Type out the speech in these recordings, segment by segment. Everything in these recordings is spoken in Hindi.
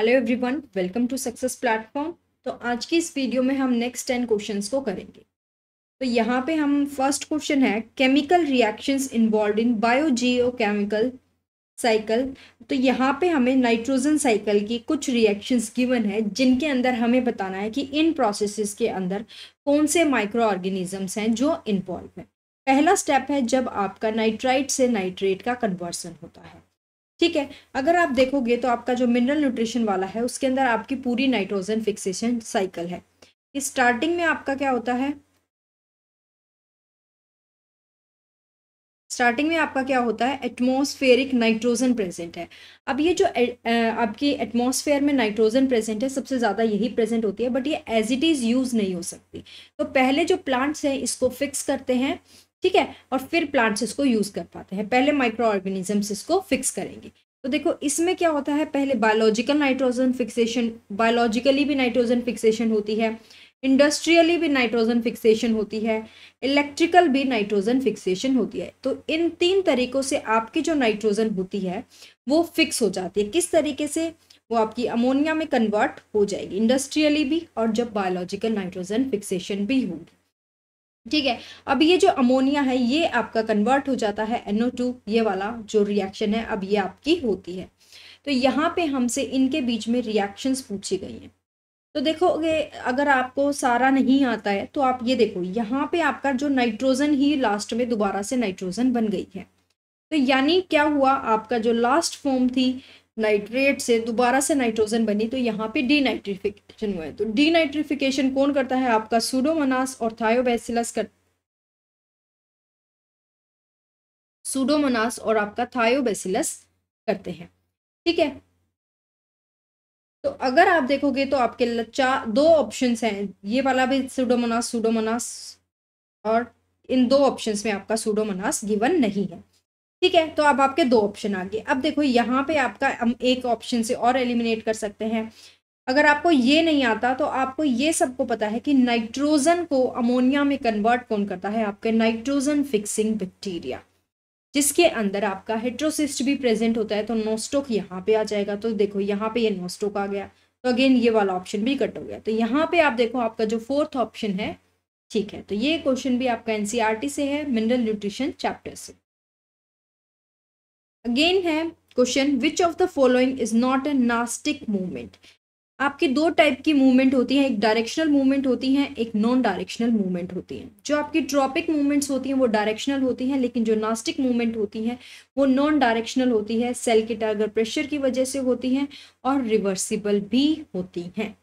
hello everyone welcome to success platform तो आज की इस वीडियो में हम नेक्स्ट टेन क्वेश्चंस को करेंगे तो यहाँ पे हम फर्स्ट क्वेश्चन है chemical reactions involve in biogeochemical cycle तो यहाँ पे हमें नाइट्रोजन साइकिल की कुछ रिएक्शंस गिवन है जिनके अंदर हमें बताना है कि इन प्रोसेसिस के अंदर कौन से माइक्रो ऑर्गेनिजम्स हैं जो इन्वॉल्व हैं पहला स्टेप है जब आपका नाइट्राइट से नाइट्रेट का कन्वर्सन होता है ठीक है अगर आप देखोगे तो आपका जो मिनरल न्यूट्रिशन वाला है उसके अंदर आपकी पूरी नाइट्रोजन फिक्सेशन साइकिल है स्टार्टिंग में आपका क्या होता है स्टार्टिंग में आपका क्या होता है एटमॉस्फेरिक नाइट्रोजन प्रेजेंट है अब ये जो आपकी एटमॉस्फेयर में नाइट्रोजन प्रेजेंट है सबसे ज़्यादा यही प्रेजेंट होती है बट ये एज इट इज़ यूज़ नहीं हो सकती तो पहले जो प्लांट्स हैं इसको फिक्स करते हैं ठीक है और फिर प्लांट्स इसको यूज़ कर पाते हैं पहले माइक्रो ऑर्गेनिजम्स इसको फिक्स करेंगे तो देखो इसमें क्या होता है पहले बायोलॉजिकल नाइट्रोजन फिक्सेशन बायोलॉजिकली भी नाइट्रोजन फिक्सेशन होती है इंडस्ट्रियली भी नाइट्रोजन फिक्सेशन होती है इलेक्ट्रिकल भी नाइट्रोजन फिक्सेशन होती है तो इन तीन तरीकों से आपकी जो नाइट्रोजन होती है वो फिक्स हो जाती है किस तरीके से वो आपकी अमोनिया में कन्वर्ट हो जाएगी इंडस्ट्रियली भी और जब बायोलॉजिकल नाइट्रोजन फिक्सेशन भी होगी ठीक है अब ये जो अमोनिया है ये आपका कन्वर्ट हो जाता है एनओ टू ये वाला जो रिएक्शन है अब ये आपकी होती है तो यहाँ पे हमसे इनके बीच में रिएक्शंस पूछी गई हैं तो देखोगे अगर आपको सारा नहीं आता है तो आप ये देखो यहाँ पे आपका जो नाइट्रोजन ही लास्ट में दोबारा से नाइट्रोजन बन गई है तो यानी क्या हुआ आपका जो लास्ट फॉर्म थी नाइट्रेट से दोबारा से नाइट्रोजन बनी तो यहाँ पे डीनाइट्रिफिकेशन हुआ है तो डीनाइट्रिफिकेशन कौन करता है आपका सूडोमोनास और थायोबैसिलस कर सूडोमोनास और आपका थायोबैसिलस करते हैं ठीक है तो अगर आप देखोगे तो आपके चार दो ऑप्शंस हैं ये वाला भी सूडोमोनास सूडोमोनास और इन दो ऑप्शंस में आपका सूडोमोनास गिवन नहीं है ठीक है तो अब आपके दो ऑप्शन आ गए अब देखो यहाँ पे आपका हम एक ऑप्शन से और एलिमिनेट कर सकते हैं अगर आपको ये नहीं आता तो आपको ये सबको पता है कि नाइट्रोजन को अमोनिया में कन्वर्ट कौन करता है आपके नाइट्रोजन फिक्सिंग बैक्टीरिया जिसके अंदर आपका हेट्रोसिस्ट भी प्रेजेंट होता है तो नोस्टोक यहाँ पे आ जाएगा तो देखो यहाँ पे ये यह नोस्टोक आ गया तो अगेन ये वाला ऑप्शन भी कट हो गया तो यहाँ पे आप देखो आपका जो फोर्थ ऑप्शन है ठीक है तो ये क्वेश्चन भी आपका एनसीआरटी e से है मिनरल न्यूट्रिशन चैप्टर से अगेन है question which of the following is not a nastic movement आपकी दो टाइप की मूवमेंट होती है एक डायरेक्शनल मूवमेंट होती है एक नॉन डायरेक्शनल मूवमेंट होती है जो आपकी ट्रॉपिक मूवमेंट्स होती हैं वो डायरेक्शनल होती हैं लेकिन जो नास्टिक मूवमेंट होती है वो नॉन डायरेक्शनल होती है सेल के टारगेट प्रेशर की वजह से होती हैं और रिवर्सिबल भी होती हैं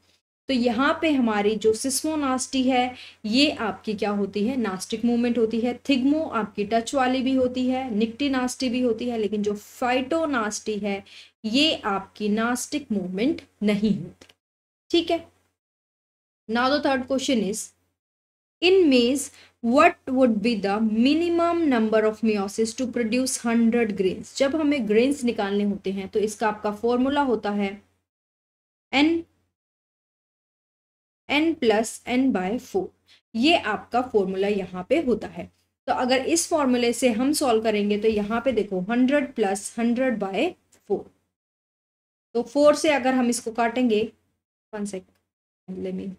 तो यहाँ पे हमारी जो सिस्मोनास्टी है ये आपकी क्या होती है नास्टिक मूवमेंट होती है थिग्मो आपकी टच वाली भी होती है निकटी नास्टी भी होती है लेकिन जो फाइटोनास्टी है ये आपकी नास्टिक मूवमेंट नहीं होती ठीक है now the third question is in maize what would be the minimum number of meiosis to produce hundred grains जब हमें ग्रेन्स निकालने होते हैं तो इसका आपका फॉर्मूला होता है N N plus N by four ये आपका फॉर्मूला यहाँ पे होता है तो अगर इस फॉर्मूले से हम सॉल्व करेंगे तो यहाँ पे देखो hundred plus hundred by four तो फोर से अगर हम इसको काटेंगे वन सेकेंड लेट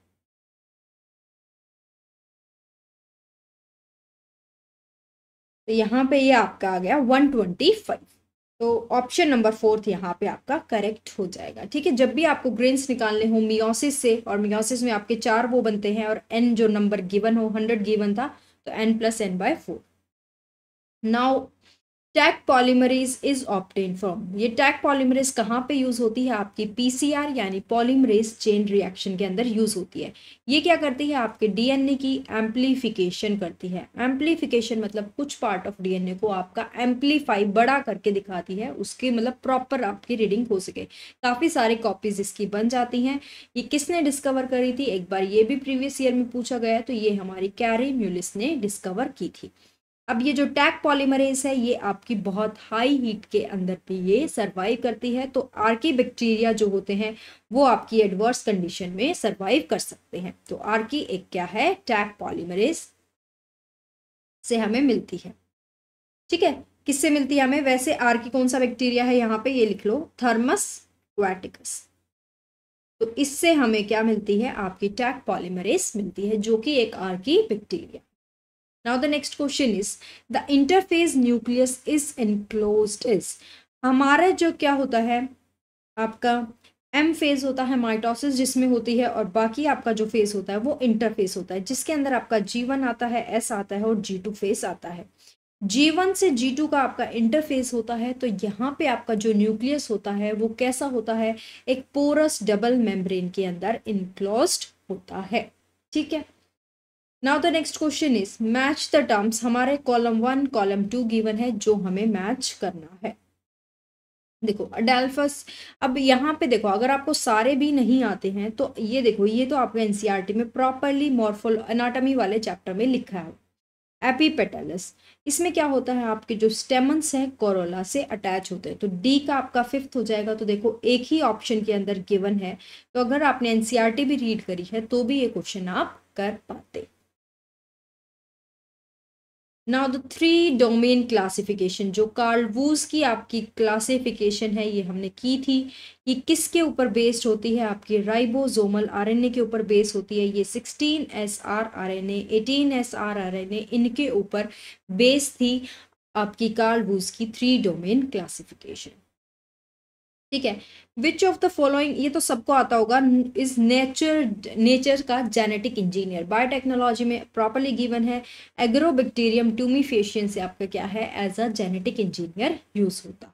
तो यहाँ पे ये यह आपका आ गया वन ट्वेंटी फाइव तो ऑप्शन नंबर फोर्थ यहाँ पे आपका करेक्ट हो जाएगा ठीक है जब भी आपको ग्रेन्स निकालने हो मियोसिस से और मियोसिस में आपके चार वो बनते हैं और एन जो नंबर गिवन हो हंड्रेड गिवन था तो N plus N by four now Taq polymerase is obtained from ये टैग पॉलीमरेज कहाँ पे यूज होती है आपकी पीसीआर यानी पॉलीमरेज चेन रिएक्शन के अंदर यूज होती है ये क्या करती है आपके डीएनए की एम्पलीफिकेशन करती है एम्पलीफिकेशन मतलब कुछ पार्ट ऑफ डीएनए को आपका एम्पलीफाई बड़ा करके दिखाती है उसकी मतलब प्रॉपर आपकी रीडिंग हो सके काफ़ी सारी कॉपीज इसकी बन जाती हैं ये किसने डिस्कवर करी थी एक बार ये भी प्रीवियस ईयर में पूछा गया तो ये हमारी कैरी म्यूलिस ने डिस्कवर की थी अब ये जो टैग पॉलीमरेज है ये आपकी बहुत हाई हीट के अंदर पे ये सर्वाइव करती है तो आर्की बैक्टीरिया जो होते हैं वो आपकी एडवर्स कंडीशन में सर्वाइव कर सकते हैं तो आर्की एक क्या है टैग पॉलीमरेज से हमें मिलती है ठीक है किससे मिलती है हमें वैसे आर्की कौन सा बैक्टीरिया है यहाँ पे ये लिख लो थर्मस क्वाटिकस तो इससे हमें क्या मिलती है आपकी टैग पॉलीमरेज मिलती है जो कि एक archaebacteria now the next question is the interface nucleus is enclosed is हमारा जो क्या होता है आपका एम फेज होता है माइटोसिस जिसमें होती है और बाकी आपका जो फेज होता है वो इंटरफेस होता है जिसके अंदर आपका जी वन आता है एस आता है और जी टू फेज आता है जी वन से जी टू का आपका इंटरफेस होता है तो यहाँ पे आपका जो न्यूक्लियस होता है वो कैसा होता है एक पोरस डबल मेम्ब्रेन के अंदर इनक्लोज होता है ठीक है now the next question is match the terms हमारे column one column two given है जो हमें मैच करना है देखो अडेल्फस अब यहाँ पे देखो अगर आपको सारे भी नहीं आते हैं तो ये देखो ये तो आपको एनसीईआरटी e में प्रॉपरली मॉर्फोल अनाटमी वाले चैप्टर में लिखा है एपीपेटलस इसमें क्या होता है आपके जो स्टेमन्स हैं कोरोला से अटैच होते हैं तो डी का आपका फिफ्थ हो जाएगा तो देखो एक ही ऑप्शन के अंदर गिवन है तो अगर आपने एनसीईआरटी e भी रीड करी है तो भी ये क्वेश्चन आप कर पाते now the three domain classification जो कार्ल वूज की आपकी क्लासिफिकेशन है ये हमने की थी ये किसके ऊपर बेस्ड होती है आपकी राइबोजोमल आरएनए के ऊपर बेस्ड होती है ये sixteen S R R N A eighteen S R R N A इनके ऊपर बेस थी आपकी कार्ल वूज की थ्री डोमेन क्लासिफिकेशन ठीक है विच ऑफ द फॉलोइंग ये तो सबको आता होगा इज नेचर नेचर का जेनेटिक इंजीनियर बायोटेक्नोलॉजी में प्रॉपरली गिवन है एग्रोबैक्टीरियम ट्यूमिफेशियन से आपका क्या है as a genetic engineer use होता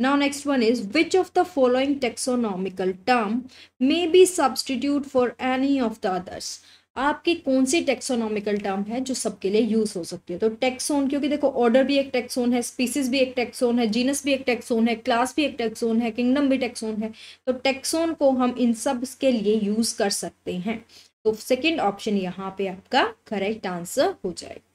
now next one is which of the following taxonomical term may be substitute for any of the others आपकी कौन सी टेक्सोनॉमिकल टर्म है जो सबके लिए यूज हो सकती है तो टेक्सोन क्योंकि देखो ऑर्डर भी एक टेक्सोन है स्पीसीज भी एक टेक्सोन है जीनस भी एक टेक्सोन है क्लास भी एक टेक्सोन है किंगडम भी टेक्सोन है तो टेक्सोन को हम इन सब के लिए यूज कर सकते हैं तो सेकेंड ऑप्शन यहाँ पे आपका करेक्ट आंसर हो जाएगा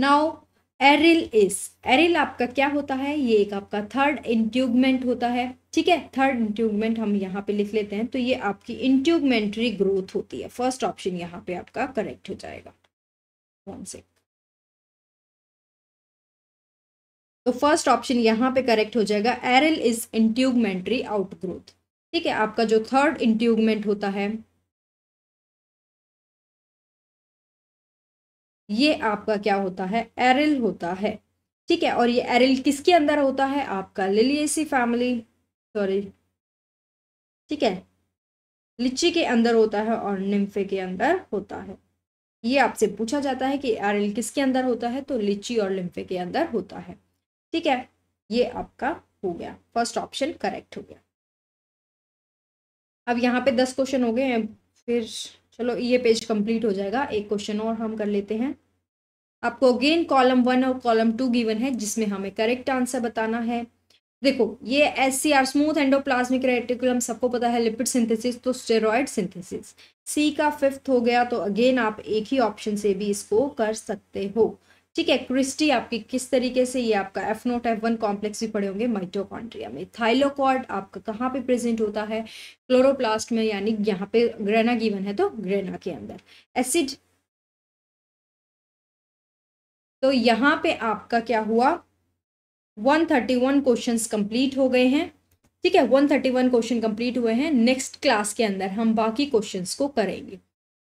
नाउ एरिल इस एरिल आपका क्या होता है ये एक आपका थर्ड इंट्यूबमेंट होता है ठीक है थर्ड इंट्यूबमेंट हम यहाँ पे लिख लेते हैं तो ये आपकी इंट्यूबमेंट्री ग्रोथ होती है फर्स्ट ऑप्शन यहाँ पे आपका करेक्ट हो जाएगा वन से तो फर्स्ट ऑप्शन यहाँ पे करेक्ट हो जाएगा एरिल इज इंट्यूबमेंट्री आउटग्रोथ ठीक है आपका जो थर्ड इंट्यूबमेंट होता है ये आपका क्या होता है एरिल होता है ठीक है और ये एरिल किसके अंदर होता है आपका लिलियसी फैमिली सॉरी ठीक है लिच्ची के अंदर होता है और निम्फे के अंदर होता है ये आपसे पूछा जाता है कि एरिल किसके अंदर होता है तो लिच्ची और लिम्फे के अंदर होता है ठीक है ये आपका हो गया फर्स्ट ऑप्शन करेक्ट हो गया अब यहाँ पे दस क्वेश्चन हो गए हैं फिर चलो ये पेज कंप्लीट हो जाएगा एक क्वेश्चन और हम कर लेते हैं आपको अगेन कॉलम वन और कॉलम टू गिवन है जिसमें हमें करेक्ट आंसर बताना है देखो ये S C R smooth endoplasmic reticulum सबको पता है लिपिड सिंथेसिस तो स्टेरॉयड सिंथेसिस सी का फिफ्थ हो गया तो अगेन आप एक ही ऑप्शन से भी इसको कर सकते हो ठीक है क्रिस्टी आपकी किस तरीके से ये आपका F naught F one complex भी पड़े होंगे माइटोकॉन्ड्रिया में थाइलोकॉर्ड आपका कहाँ पे प्रेजेंट होता है क्लोरोप्लास्ट में यानी यहाँ पे ग्रेना गिवन है तो ग्रेना के अंदर एसिड तो यहाँ पे आपका क्या हुआ 131 क्वेश्चन कंप्लीट हो गए हैं ठीक है 131 क्वेश्चन कंप्लीट हुए हैं नेक्स्ट क्लास के अंदर हम बाकी क्वेश्चन को करेंगे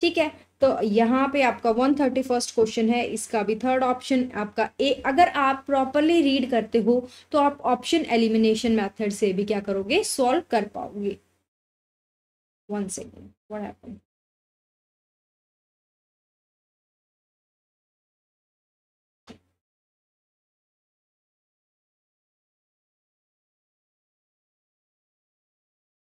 ठीक है तो यहाँ पे आपका वन थर्टी फर्स्ट क्वेश्चन है इसका भी थर्ड ऑप्शन आपका ए अगर आप प्रॉपरली रीड करते हो तो आप ऑप्शन एलिमिनेशन मेथड से भी क्या करोगे सॉल्व कर पाओगे वन सेकेंड व्हाट हैपन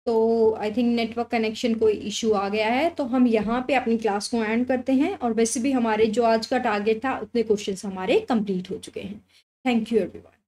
तो आई थिंक नेटवर्क कनेक्शन कोई इशू आ गया है तो हम यहाँ पे अपनी क्लास को एंड करते हैं और वैसे भी हमारे जो आज का टारगेट था उतने क्वेश्चन हमारे कंप्लीट हो चुके हैं थैंक यू एवरीवन